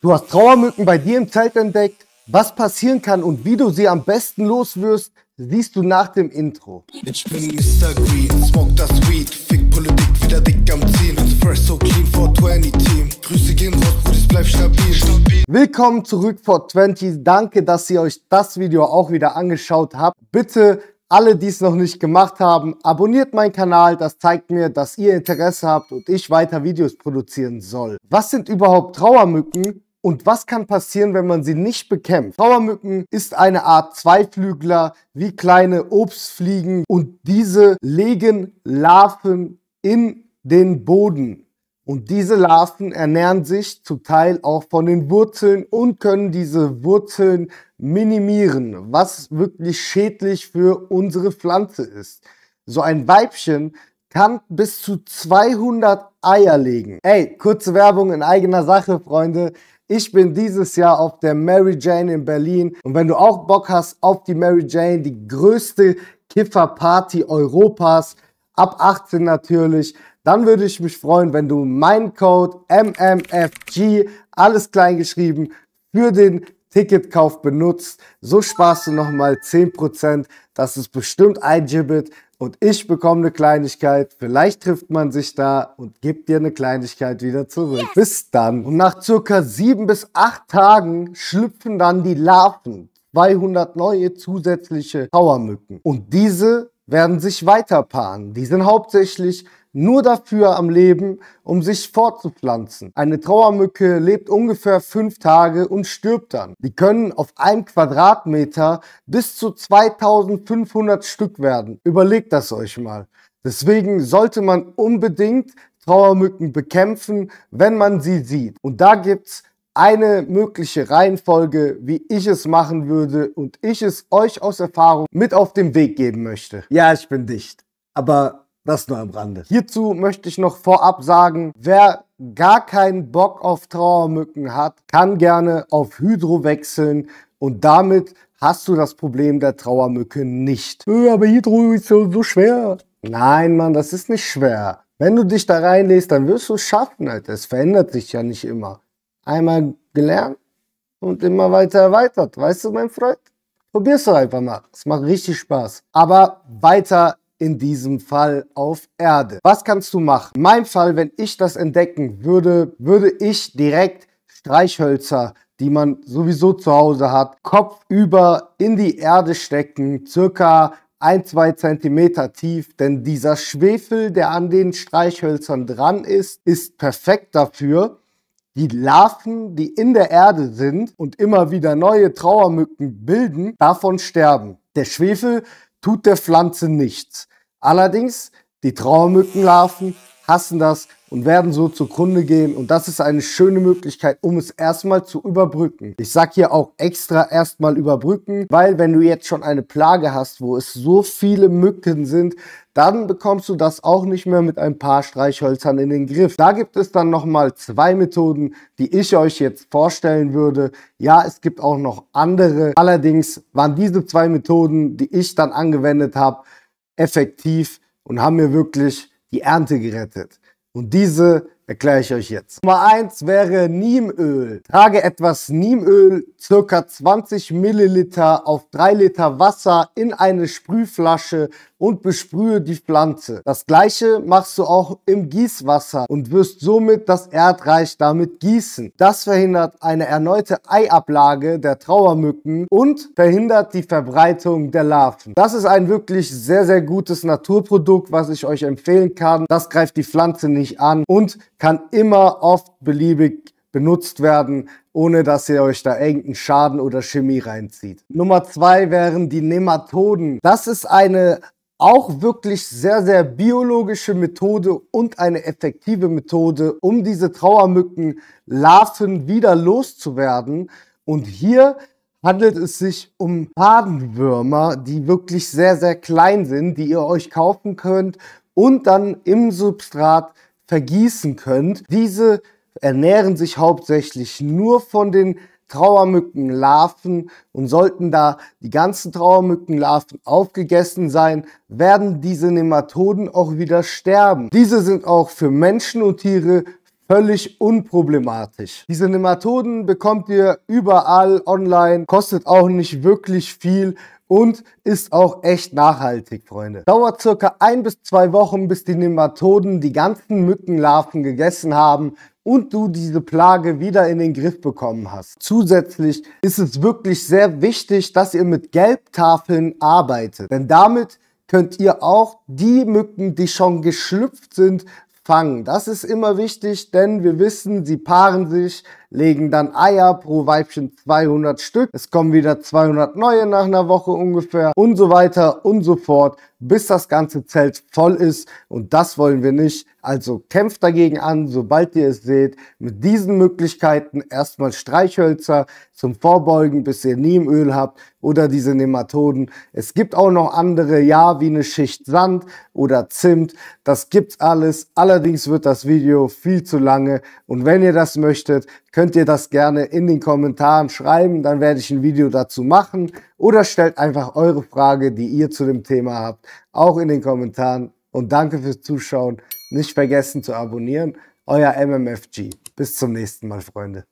Du hast Trauermücken bei dir im Zelt entdeckt. Was passieren kann und wie du sie am besten loswirst, siehst du nach dem Intro. Ich bin Mr. Green, smoke das Weed, fick Politik wieder dick am Ziehen. Fresh so clean 420 Team. Grüße gehen raus, bleib stabil. Willkommen zurück 420. Danke, dass ihr euch das Video auch wieder angeschaut habt. Bitte alle, die es noch nicht gemacht haben, abonniert meinen Kanal, das zeigt mir, dass ihr Interesse habt und ich weiter Videos produzieren soll. Was sind überhaupt Trauermücken und was kann passieren, wenn man sie nicht bekämpft? Trauermücken ist eine Art Zweiflügler wie kleine Obstfliegen und diese legen Larven in den Boden. Und diese Larven ernähren sich zum Teil auch von den Wurzeln und können diese Wurzeln minimieren, was wirklich schädlich für unsere Pflanze ist. So ein Weibchen kann bis zu 200 Eier legen. Ey, kurze Werbung in eigener Sache, Freunde. Ich bin dieses Jahr auf der Mary Jane in Berlin. Und wenn du auch Bock hast auf die Mary Jane, die größte Kifferparty Europas, ab 18 natürlich, dann würde ich mich freuen, wenn du meinen Code MMFG, alles klein geschrieben, für den Ticketkauf benutzt. So sparst du nochmal 10%. Das ist bestimmt ein Gibbet. Und ich bekomme eine Kleinigkeit. Vielleicht trifft man sich da und gibt dir eine Kleinigkeit wieder zurück. Yes. Bis dann. Und nach circa sieben bis acht Tagen schlüpfen dann die Larven. 200 neue zusätzliche Powermücken. Und diese werden sich weiterpaaren. Die sind hauptsächlich nur dafür am Leben, um sich fortzupflanzen. Eine Trauermücke lebt ungefähr fünf Tage und stirbt dann. Die können auf einem Quadratmeter bis zu 2500 Stück werden. Überlegt das euch mal. Deswegen sollte man unbedingt Trauermücken bekämpfen, wenn man sie sieht. Und da gibt's eine mögliche Reihenfolge, wie ich es machen würde und ich es euch aus Erfahrung mit auf den Weg geben möchte. Ja, ich bin dicht. Aber das nur am Rande. Hierzu möchte ich noch vorab sagen, wer gar keinen Bock auf Trauermücken hat, kann gerne auf Hydro wechseln und damit hast du das Problem der Trauermücke nicht. Öh, aber Hydro ist so, so schwer. Nein, Mann, das ist nicht schwer. Wenn du dich da reinlässt, dann wirst du es schaffen, Alter. Es verändert sich ja nicht immer. Einmal gelernt und immer weiter erweitert. Weißt du, mein Freund? Probier's doch einfach mal. Es macht richtig Spaß. Aber weiter in diesem Fall auf Erde. Was kannst du machen? In meinem Fall, wenn ich das entdecken würde, würde ich direkt Streichhölzer die man sowieso zu Hause hat, kopfüber in die Erde stecken, circa ein, zwei Zentimeter tief, denn dieser Schwefel, der an den Streichhölzern dran ist, ist perfekt dafür, die Larven, die in der Erde sind und immer wieder neue Trauermücken bilden, davon sterben. Der Schwefel tut der Pflanze nichts. Allerdings, die Trauermückenlarven hassen das und werden so zugrunde gehen. Und das ist eine schöne Möglichkeit, um es erstmal zu überbrücken. Ich sag hier auch extra erstmal überbrücken, weil wenn du jetzt schon eine Plage hast, wo es so viele Mücken sind, dann bekommst du das auch nicht mehr mit ein paar Streichhölzern in den Griff. Da gibt es dann nochmal zwei Methoden, die ich euch jetzt vorstellen würde. Ja, es gibt auch noch andere. Allerdings waren diese zwei Methoden, die ich dann angewendet habe, effektiv und haben mir wirklich die Ernte gerettet. Und diese Erkläre ich euch jetzt. Nummer eins wäre Niemöl. Trage etwas Niemöl, circa 20 Milliliter auf drei Liter Wasser in eine Sprühflasche und besprühe die Pflanze. Das gleiche machst du auch im Gießwasser und wirst somit das Erdreich damit gießen. Das verhindert eine erneute Eiablage der Trauermücken und verhindert die Verbreitung der Larven. Das ist ein wirklich sehr, sehr gutes Naturprodukt, was ich euch empfehlen kann. Das greift die Pflanze nicht an und kann immer oft beliebig benutzt werden, ohne dass ihr euch da irgendeinen Schaden oder Chemie reinzieht. Nummer zwei wären die Nematoden. Das ist eine auch wirklich sehr, sehr biologische Methode und eine effektive Methode, um diese Trauermückenlarven wieder loszuwerden. Und hier handelt es sich um Fadenwürmer, die wirklich sehr, sehr klein sind, die ihr euch kaufen könnt und dann im Substrat vergießen könnt. Diese ernähren sich hauptsächlich nur von den Trauermückenlarven und sollten da die ganzen Trauermückenlarven aufgegessen sein, werden diese Nematoden auch wieder sterben. Diese sind auch für Menschen und Tiere völlig unproblematisch. Diese Nematoden bekommt ihr überall online, kostet auch nicht wirklich viel und ist auch echt nachhaltig, Freunde. Dauert circa ein bis zwei Wochen, bis die Nematoden die ganzen Mückenlarven gegessen haben und du diese Plage wieder in den Griff bekommen hast. Zusätzlich ist es wirklich sehr wichtig, dass ihr mit Gelbtafeln arbeitet, denn damit könnt ihr auch die Mücken, die schon geschlüpft sind, fangen. Das ist immer wichtig, denn wir wissen, sie paaren sich, legen dann Eier pro Weibchen 200 Stück. Es kommen wieder 200 neue nach einer Woche ungefähr und so weiter und so fort, bis das ganze Zelt voll ist und das wollen wir nicht. Also kämpft dagegen an, sobald ihr es seht. Mit diesen Möglichkeiten erstmal Streichhölzer zum Vorbeugen, bis ihr nie im Öl habt oder diese Nematoden. Es gibt auch noch andere, ja, wie eine Schicht Sand oder Zimt. Das gibt's alles. Allerdings wird das Video viel zu lange und wenn ihr das möchtet, könnt ihr das gerne in den Kommentaren schreiben, dann werde ich ein Video dazu machen oder stellt einfach eure Frage, die ihr zu dem Thema habt, auch in den Kommentaren und danke fürs Zuschauen. Nicht vergessen zu abonnieren. Euer MMFG. Bis zum nächsten Mal, Freunde.